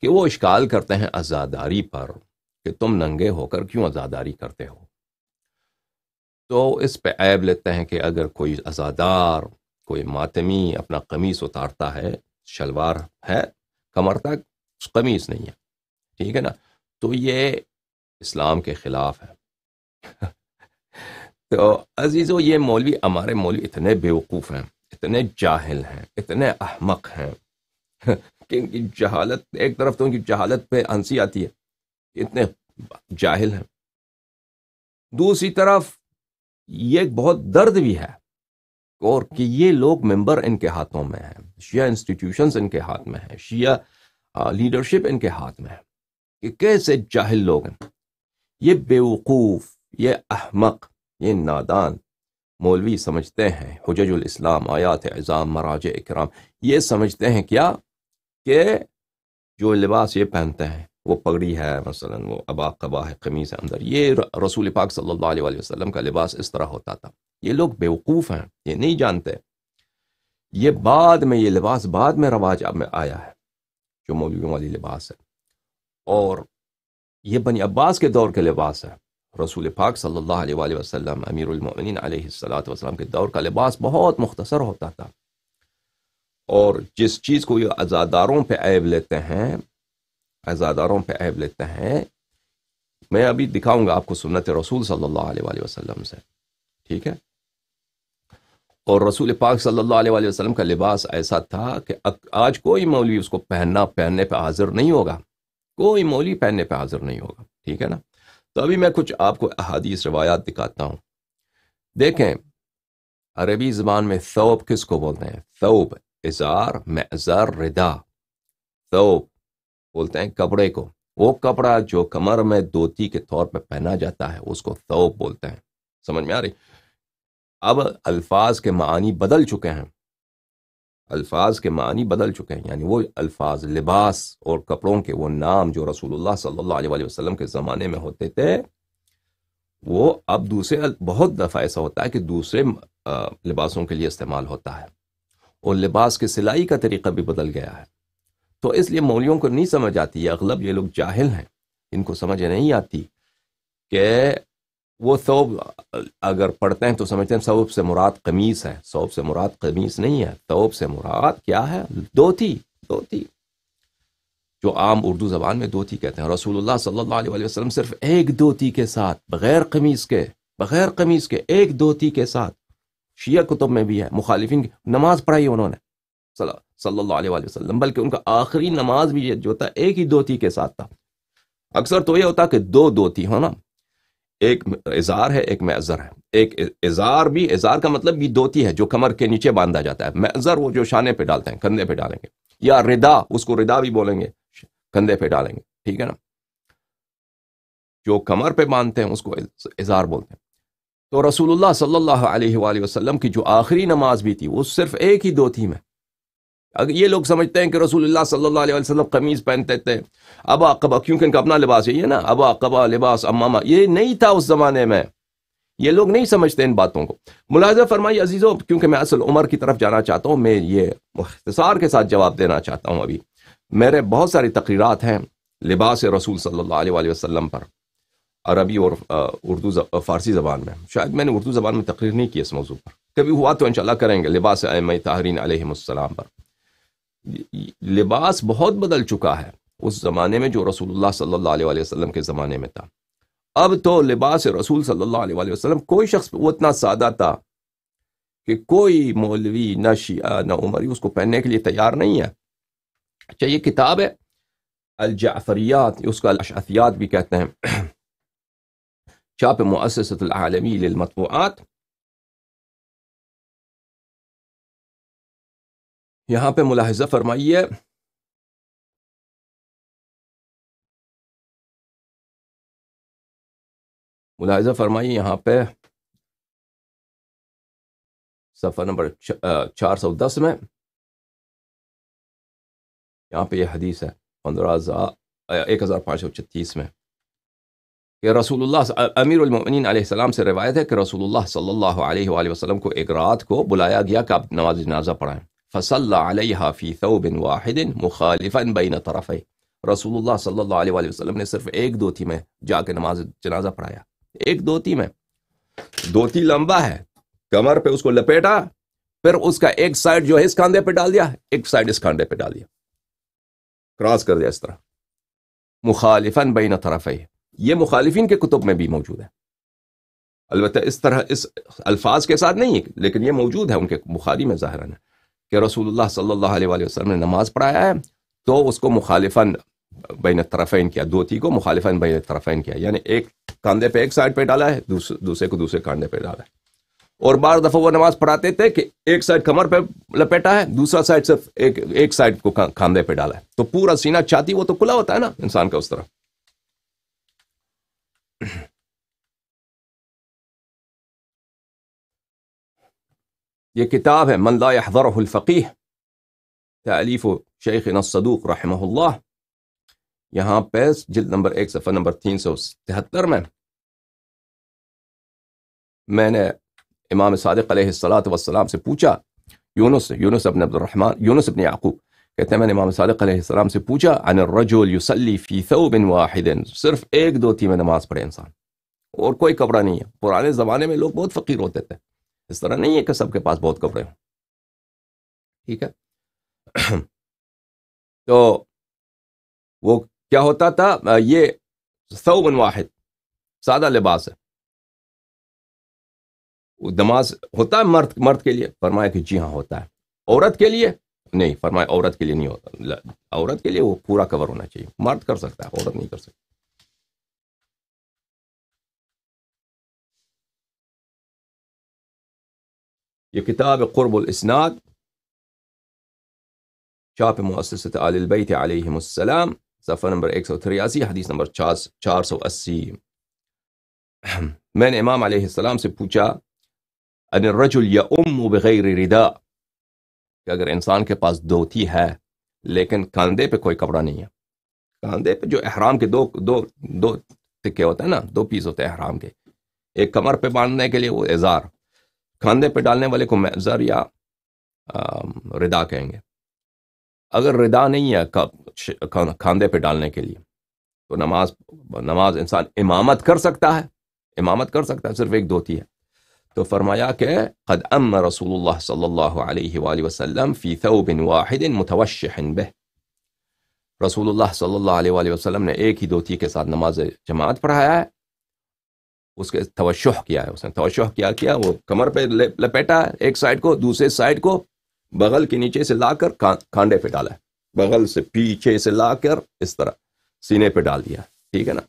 کہ وہ اشکال کرتے ہیں آزاداری پر کہ تم ننگے ہو کر کیوں آزاداری کرتے ہو تو اس پہ عیب لیتے ہیں کہ اگر کوئی آزادار کوئی ماتمی اپنا قمیص اتارتا ہے شلوار ہے کمر تک قمیص نہیں ہے ٹھیک ہے نا تو یہ اسلام کے خلاف ہے تو عزیزو یہ مولوی ہمارے مولوی اتنے بیوقوف ہیں اتنے جاہل ہیں اتنے احمق ہیں کہ ان کی جہالت ایک طرف تو ان کی جہالت پہ ہنسی آتی ہے اتنے جاہل ہیں دوسری طرف یہ ایک بہت درد بھی ہے اور کہ یہ لوگ ممبر ان کے ہاتھوں میں ہیں شیعہ انسٹیٹیوشنز ان کے ہاتھ میں ہیں شیعہ لیڈرشپ ان کے ہاتھ میں ہے کہ کیسے جاہل لوگ ہیں یہ بیوقوف یہ احمق یہ نادان مولوی سمجھتے ہیں حجج الاسلام آیات اعظام مراج اکرام یہ سمجھتے ہیں کیا کہ جو لباس یہ پہنتے ہیں وہ پگڑی ہے مثلا وہ ابا قبا ہے قمیص ہے اندر یہ رسول پاک صلی اللہ علیہ وسلم کا لباس اس طرح ہوتا تھا یہ لوگ بیوقوف ہیں یہ نہیں جانتے یہ بعد میں یہ لباس بعد میں رواج اب میں آیا ہے جو مولویوں والی لباس ہے اور یہ بنی عباس کے دور کے لباس ہے رسول پاک صلی اللہ علیہ وآلہ وسلم امیر المومنین علیہ السلام کے دور کا لباس بہت مختصر ہوتا تھا اور جس چیز کو یہ ازاداروں پہ عیب لیتے ہیں ازاداروں پہ عیب لیتے ہیں میں ابھی دکھاؤں گا آپ کو سنت رسول صلی اللہ علیہ وآلہ وسلم سے ٹھیک ہے اور رسول پاک صلی اللہ علیہ وآلہ وسلم کا لباس ایسا تھا کہ آج کوئی مولی اس کو پہننا پہننے پہ حاضر نہیں ہوگا کوئی مولی پہننے پہ حاضر نہیں ہوگا ٹھیک ہے نا تو ابھی میں کچھ آپ کو احادیث روایات دکھاتا ہوں دیکھیں عربی زبان میں ثوب کس کو بولتے ہیں ثوب ازار معذر ردا ثوب بولتے ہیں کپڑے کو وہ کپڑا جو کمر میں دوتی کے طور پہ پہنا جاتا ہے اس کو ثوب بولتے ہیں سمجھ میں آ رہی اب الفاظ کے معنی بدل چکے ہیں الفاظ کے معنی بدل چکے ہیں یعنی وہ الفاظ لباس اور کپڑوں کے وہ نام جو رسول اللہ صلی اللہ علیہ وسلم کے زمانے میں ہوتے تھے وہ اب دوسرے بہت دفعہ ایسا ہوتا ہے کہ دوسرے لباسوں کے لیے استعمال ہوتا ہے اور لباس کے سلائی کا طریقہ بھی بدل گیا ہے تو اس لیے مولیوں کو نہیں سمجھ آتی یہ اغلب یہ لوگ جاہل ہیں ان کو سمجھ نہیں آتی کہ وہ ثوب اگر پڑھتے ہیں تو سمجھتے ہیں ثوب سے مراد قمیص ہے ثوب سے مراد قمیص نہیں ہے ثوب سے مراد کیا ہے دوتی دوتی جو عام اردو زبان میں دوتی کہتے ہیں رسول اللہ صلی اللہ علیہ وسلم صرف ایک دوتی کے ساتھ بغیر قمیص کے بغیر قمیص کے ایک دوتی کے ساتھ شیعہ کتب میں بھی ہے مخالفین کی نماز پڑھائی انہوں نے صلی اللہ علیہ وآلہ وسلم بلکہ ان کا آخری نماز بھی جو تھا ایک ہی دوتی کے ساتھ تھا اکثر تو یہ ہوتا کہ دو دوتی ہو ہاں نا ایک اظہار ہے ایک معذر ہے ایک اظہار بھی اظہار کا مطلب بھی دوتی ہے جو کمر کے نیچے باندھا جاتا ہے میزر وہ جو شانے پہ ڈالتے ہیں کندھے پہ ڈالیں گے یا ردا اس کو ردا بھی بولیں گے کندھے پہ ڈالیں گے ٹھیک ہے نا جو کمر پہ باندھتے ہیں اس کو اظہار بولتے ہیں تو رسول اللہ صلی اللہ علیہ وآلہ وسلم کی جو آخری نماز بھی تھی وہ صرف ایک ہی دو تھی میں اگر یہ لوگ سمجھتے ہیں کہ رسول اللہ صلی اللہ علیہ وسلم قمیض پہنتے تھے ابا قبا کیونکہ ان کا اپنا لباس ہے یہ نا ابا قبا لباس امامہ یہ نہیں تھا اس زمانے میں یہ لوگ نہیں سمجھتے ان باتوں کو ملاحظہ فرمائی عزیزوں کیونکہ میں اصل عمر کی طرف جانا چاہتا ہوں میں یہ اختصار کے ساتھ جواب دینا چاہتا ہوں ابھی میرے بہت ساری تقریرات ہیں لباس رسول صلی اللہ علیہ وآلہ وسلم پر عربی اور اردو فارسی زبان میں شاید میں نے اردو زبان میں تقریر نہیں کی اس موضوع پر کبھی ہوا تو انشاءاللہ کریں گے لباس ایم تاہرین علیہم السلام پر لباس بہت بدل چکا ہے اس زمانے میں جو رسول اللہ صلی اللہ علیہ وسلم کے زمانے میں تھا اب تو لباس رسول صلی اللہ علیہ وسلم کوئی شخص وہ اتنا سادہ تھا کہ کوئی مولوی نہ شیعہ نہ عمری اس کو پہننے کے لیے تیار نہیں ہے چاہیے اچھا، کتاب ہے الجعفریات اس کا الش بھی کہتے ہیں شاب مؤسسة العالمية للمطبوعات يهاب ملاحظة فرمائية ملاحظة فرمائية يهاب صفحة نمبر 410 میں یہاں پہ یہ حدیث ہے 15 1536 میں کہ رسول اللہ امیر المومنین علیہ السلام سے روایت ہے کہ رسول اللہ صلی اللہ علیہ وآلہ وسلم کو ایک رات کو بلایا گیا کہ آپ نماز جنازہ پڑھائیں بین طرف رسول اللہ صلی اللہ علیہ وآلہ وسلم نے صرف ایک دوتی میں جا کے نماز جنازہ پڑھایا ایک دوتی میں دوتی لمبا ہے کمر پہ اس کو لپیٹا پھر اس کا ایک سائڈ جو ہے اس کاندھے پہ ڈال دیا ایک سائڈ اس کاندھے پہ ڈال دیا کراس کر دیا اس طرح مخالفاً بین طرف یہ مخالفین کے کتب میں بھی موجود ہے البتہ اس طرح اس الفاظ کے ساتھ نہیں ہے لیکن یہ موجود ہے ان کے میں ظاہر ہے کہ رسول اللہ صلی اللہ علیہ وآلہ وسلم نے نماز پڑھایا ہے تو اس کو مخالفاً طرفین کیا تھی کو بین طرفین کیا یعنی ایک کاندھے پہ ایک سائڈ پہ ڈالا ہے دوسرے کو دوسرے کاندھے پہ ڈالا ہے اور بار دفعہ وہ نماز پڑھاتے تھے کہ ایک سائڈ کمر پہ لپیٹا ہے دوسرا سائڈ صرف ایک ایک سائڈ کو کاندھے پہ ڈالا ہے تو پورا سینہ چاہتی وہ تو کھلا ہوتا ہے نا انسان کا اس طرح یہ کتاب ہے من لا يحضره الفقیح تعلیف شیخنا الصدوق رحمه الله یہاں پیس جلد نمبر ایک صفحہ نمبر تین سو تہتر میں میں نے امام صادق علیہ السلام سے پوچھا یونس یونس ابن عبد الرحمن یونس ابن یعقوب کہتے ہیں میں نے امام صادق علیہ السلام سے پوچھا الرجل یصلی فی ثوب واحد صرف ایک دو میں نماز پڑھے انسان اور کوئی کپڑا نہیں ہے پرانے زمانے میں لوگ بہت فقیر ہوتے تھے اس طرح نہیں ہے کہ سب کے پاس بہت کپڑے ہوں ٹھیک ہے تو وہ کیا ہوتا تھا یہ ثوب واحد سادہ لباس ہے نماز ہوتا ہے مرد مرد کے لیے فرمایا کہ جی ہاں ہوتا ہے عورت کے لیے نہیں فرمایا عورت کے لیے نہیں ہوتا عورت کے لیے وہ پورا کور ہونا چاہیے مرد کر سکتا ہے عورت نہیں کر سکتا یہ کتاب قرب الإسناد شاپ مؤسسة آل البيت عليهم السلام صفحہ نمبر 183 حدیث نمبر 480 میں نے امام علیہ السلام سے پوچھا ان الرجل يؤم بغیر رداء کہ اگر انسان کے پاس دھوتی ہے لیکن کاندھے پہ کوئی کپڑا نہیں ہے کاندھے پہ جو احرام کے دو دو دو ٹکے ہوتے ہیں نا دو پیس ہوتے ہیں احرام کے ایک کمر پہ باندھنے کے لیے وہ اظہار کاندھے پہ ڈالنے والے کو میزر یا ردا کہیں گے اگر ردا نہیں ہے کاندھے پہ ڈالنے کے لیے تو نماز نماز انسان امامت کر سکتا ہے امامت کر سکتا ہے صرف ایک دھوتی ہے تو فرمایا کہ قد ام رسول اللہ صلی اللہ علیہ وآلہ وسلم فی ثوب واحد متوشح رسول اللہ اللہ صلی علیہ وآلہ وسلم نے ایک ہی کے ساتھ نماز جماعت پڑھایا ہے اس کے توشح کیا ہے اس نے توشح کیا کیا وہ کمر پہ لپیٹا ہے ایک سائڈ کو دوسرے سائڈ کو بغل کے نیچے سے لا کر کانڈے پہ ڈالا ہے بغل سے پیچھے سے لا کر اس طرح سینے پہ ڈال دیا ٹھیک ہے نا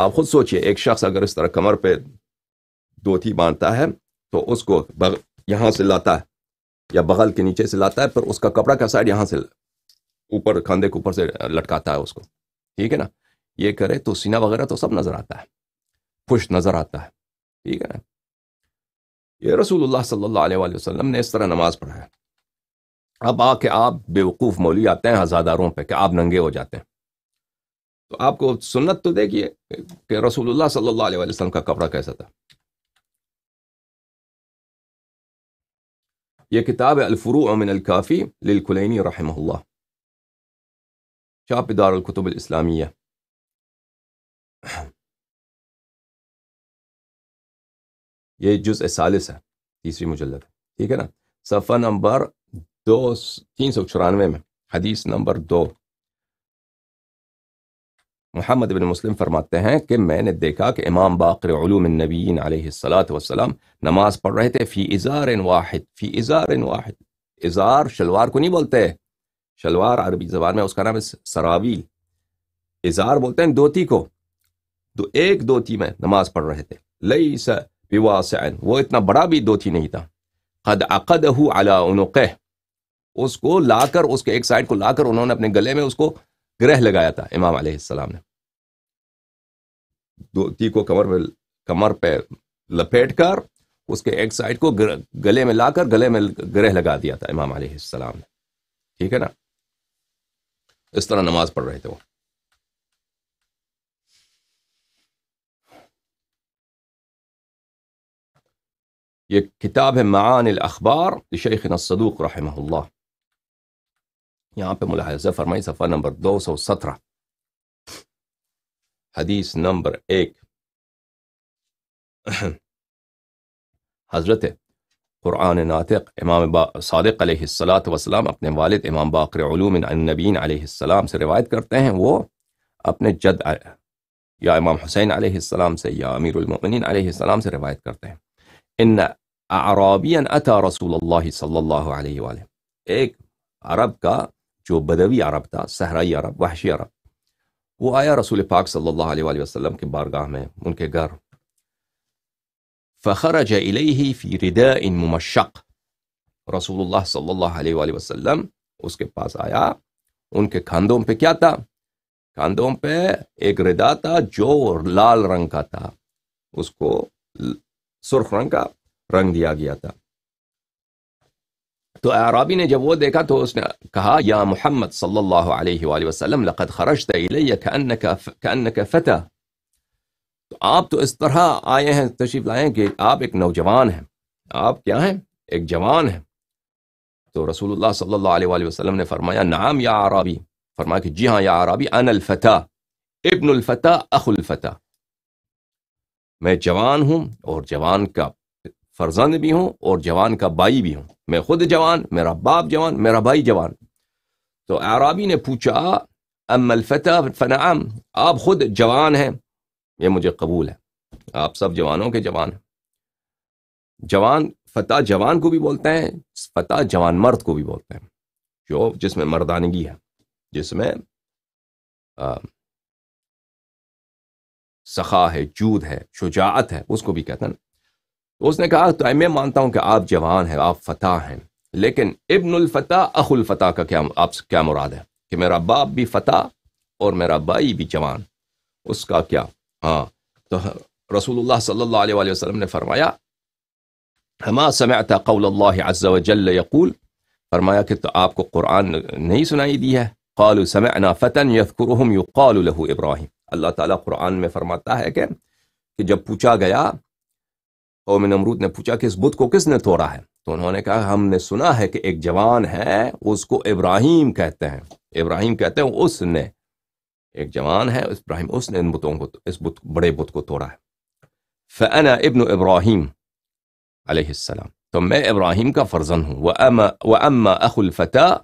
آپ خود سوچئے ایک شخص اگر اس طرح کمر پہ دھوتی باندھتا ہے تو اس کو یہاں سے لاتا ہے یا بغل کے نیچے سے لاتا ہے پھر اس کا کپڑا کا سائڈ یہاں سے اوپر کھاندے کے اوپر سے لٹکاتا ہے اس کو ٹھیک ہے نا یہ کرے تو سینہ وغیرہ تو سب نظر آتا ہے خوش نظر آتا ہے ٹھیک ہے نا یہ رسول اللہ صلی اللہ علیہ وآلہ وسلم نے اس طرح نماز پڑھا ہے اب آ کے آپ بے وقوف مولی آتے ہیں ہزاداروں پہ کہ آپ ننگے ہو جاتے ہیں تو آپ کو سنت تو دیکھیے کہ رسول اللہ صلی اللہ علیہ وسلم کا کپڑا کیسا تھا یہ کتاب ہے الفروع من الکافی للکلینی رحمہ اللہ چاپ دار چاپارالقطب الاسلامیہ یہ جز سالس ہے تیسری مجلد ٹھیک ہے نا صفحہ نمبر دو تین سو چورانوے میں حدیث نمبر دو محمد بن مسلم فرماتے ہیں کہ میں نے دیکھا کہ امام باقر علوم النبیین علیہ السلاۃ والسلام نماز پڑھ رہے تھے فی ازار واحد فی ازار واحد ازار شلوار کو نہیں بولتے شلوار عربی زبان میں اس کا نام ہے سراویل ازار بولتے ہیں دوتی کو دو ایک دوتی میں نماز پڑھ رہے تھے لئی سواس وہ اتنا بڑا بھی دوتی نہیں تھا قد عقدہ علی انقہ اس کو لا کر اس کے ایک سائڈ کو لا کر انہوں نے اپنے گلے میں اس کو گرہ لگایا تھا امام علیہ السلام نے دوتی کو کمر پہ لپیٹ کر اس کے ایک سائڈ کو گلے میں لا کر گلے میں گرہ لگا دیا تھا امام علیہ السلام نے ٹھیک ہے نا اس طرح نماز پڑھ رہے تھے وہ یہ کتاب ہے معان الاخبار شیخ الصدوق رحمہ اللہ یہاں پہ ملاحظہ فرمائی صفحہ نمبر دو سو سترہ حدیث نمبر ایک حضرت قرآن ناطق امام صادق علیہ السلّات وسلم اپنے والد امام باقر علوم علم علیہ السلام سے روایت کرتے ہیں وہ اپنے جد یا امام حسین علیہ السلام سے یا امیر المؤمنین علیہ السلام سے روایت کرتے ہیں ان اتا رسول اللہ صلی اللہ علیہ وآلہ ایک عرب کا جو بدوی عرب تھا صحرائی عرب وحشی عرب وہ آیا رسول پاک صلی اللہ علیہ وآلہ وسلم کے بارگاہ میں ان کے گھر فخرج الیہ فی رداء ممشق رسول اللہ صلی اللہ علیہ وآلہ وسلم اس کے پاس آیا ان کے کھاندوں پہ کیا تھا کھاندوں پہ ایک ردا تھا جو لال رنگ کا تھا اس کو سرخ رنگ کا رنگ دیا گیا تھا تو اعرابی نے جب وہ دیکھا تو اس نے کہا یا محمد صلی اللہ علیہ وآلہ وسلم لقد خرجت الیہ کانک لقت تو آپ تو اس طرح آئے ہیں تشریف لائے ہیں کہ آپ ایک نوجوان ہیں آپ کیا ہیں ایک جوان ہیں تو رسول اللہ صلی اللہ علیہ وآلہ وسلم نے فرمایا نعم یا عرابی فرمایا کہ جی ہاں یا عرابی ان الفتح ابن الفتح اخ الفتح میں جوان ہوں اور جوان کا فرزند بھی ہوں اور جوان کا بائی بھی ہوں میں خود جوان میرا باپ جوان میرا بھائی جوان تو عرابی نے پوچھا ام الفتح فنعم آپ خود جوان ہیں یہ مجھے قبول ہے آپ سب جوانوں کے جوان ہیں جوان فتح جوان کو بھی بولتے ہیں فتح جوان مرد کو بھی بولتے ہیں جو جس میں مردانگی ہے جس میں سخا ہے جود ہے شجاعت ہے اس کو بھی کہتے ہیں تو اس نے کہا تو میں مانتا ہوں کہ آپ جوان ہیں آپ فتح ہیں لیکن ابن الفتح اخ الفتح کا کیا آپ سے کیا مراد ہے کہ میرا باپ بھی فتح اور میرا بھائی بھی جوان اس کا کیا ہاں تو رسول اللہ صلی اللہ علیہ وآلہ وسلم نے فرمایا ہما سمعت قول اللہ عز و جل یقول فرمایا کہ تو آپ کو قرآن نہیں سنائی دی ہے قالوا سمعنا فتن یذکرهم یقال له ابراہیم اللہ تعالیٰ قرآن میں فرماتا ہے کہ جب پوچھا گیا قوم نمرود نے پوچھا کہ اس بت کو کس نے توڑا ہے تو انہوں نے کہا ہم نے سنا ہے کہ ایک جوان ہے اس کو ابراہیم کہتے ہیں ابراہیم کہتے ہیں اس نے ایک جوان ہے ابراہیم اس نے ان بتوں کو اس بت بڑے بت کو توڑا ہے فن ابن ابراہیم علیہ السلام تو میں ابراہیم کا فرزن ہوں وہ اما اخ الفتح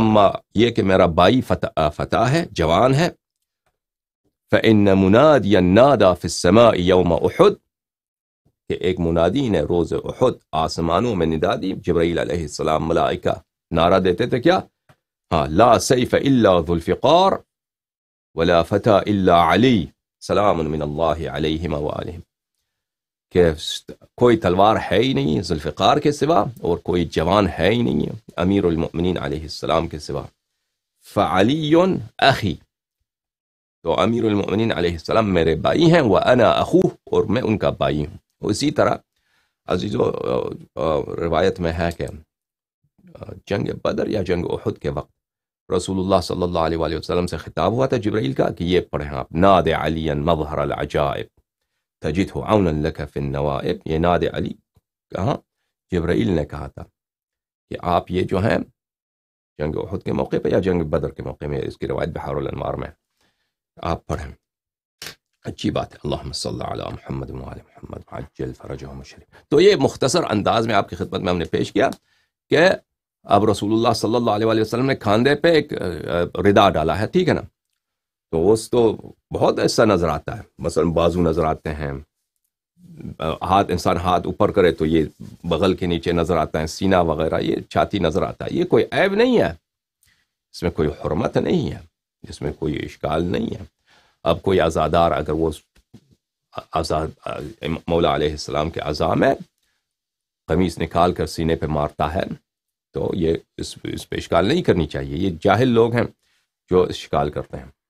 اما یہ کہ میرا بائی فتح فتح ہے جوان ہے ف ان مناد یاد آف یوم احد کہ ایک منادی نے روز احد آسمانوں میں ندا دی جبرائیل علیہ السلام ملائکہ نعرہ دیتے تھے کیا ہاں لا سی فلّہ ذوالفقار ولا فتح الا علی اللہ علیہ السّلام علیہم علیہ کہ کوئی تلوار ہے ہی نہیں ذوالفقار کے سوا اور کوئی جوان ہے ہی نہیں امیر المؤمنین علیہ السلام کے سوا فعلی اخی تو امیر المؤمنین علیہ السلام میرے بھائی ہیں وہ اناخو اور میں ان کا بھائی ہوں اسی طرح عزیز و روایت میں ہے کہ جنگ بدر یا جنگ احد کے وقت رسول اللہ صلی اللہ علیہ وآلہ وسلم سے خطاب ہوا تھا جبرائیل کا کہ یہ پڑھیں آپ ناد علی مظہر العجائب تجد ہو امن فی النوائب یہ ناد علی کہاں جبرائیل نے کہا تھا کہ آپ یہ جو ہیں جنگ احد کے موقع پہ یا جنگ بدر کے موقع میں اس کی روایت بحر الانوار میں آپ پڑھیں اچھی بات ہے اللہ صلی اللہ علیہ محمد محمد عجل فرجہم شریف تو یہ مختصر انداز میں آپ کی خدمت میں ہم نے پیش کیا کہ اب رسول اللہ صلی اللہ علیہ وسلم نے کھاندے پہ ایک ردا ڈالا ہے ٹھیک ہے نا تو اس تو بہت ایسا نظر آتا ہے مثلا بازو نظر آتے ہیں ہاتھ انسان ہاتھ اوپر کرے تو یہ بغل کے نیچے نظر آتا ہے سینہ وغیرہ یہ چھاتی نظر آتا ہے یہ کوئی عیب نہیں ہے اس میں کوئی حرمت نہیں ہے اس میں کوئی اشکال نہیں ہے اب کوئی آزادار اگر وہ آزاد مولا علیہ السلام کے اعضاء میں قمیص نکال کر سینے پہ مارتا ہے تو یہ اس پہ اشکال نہیں کرنی چاہیے یہ جاہل لوگ ہیں جو اشکال کرتے ہیں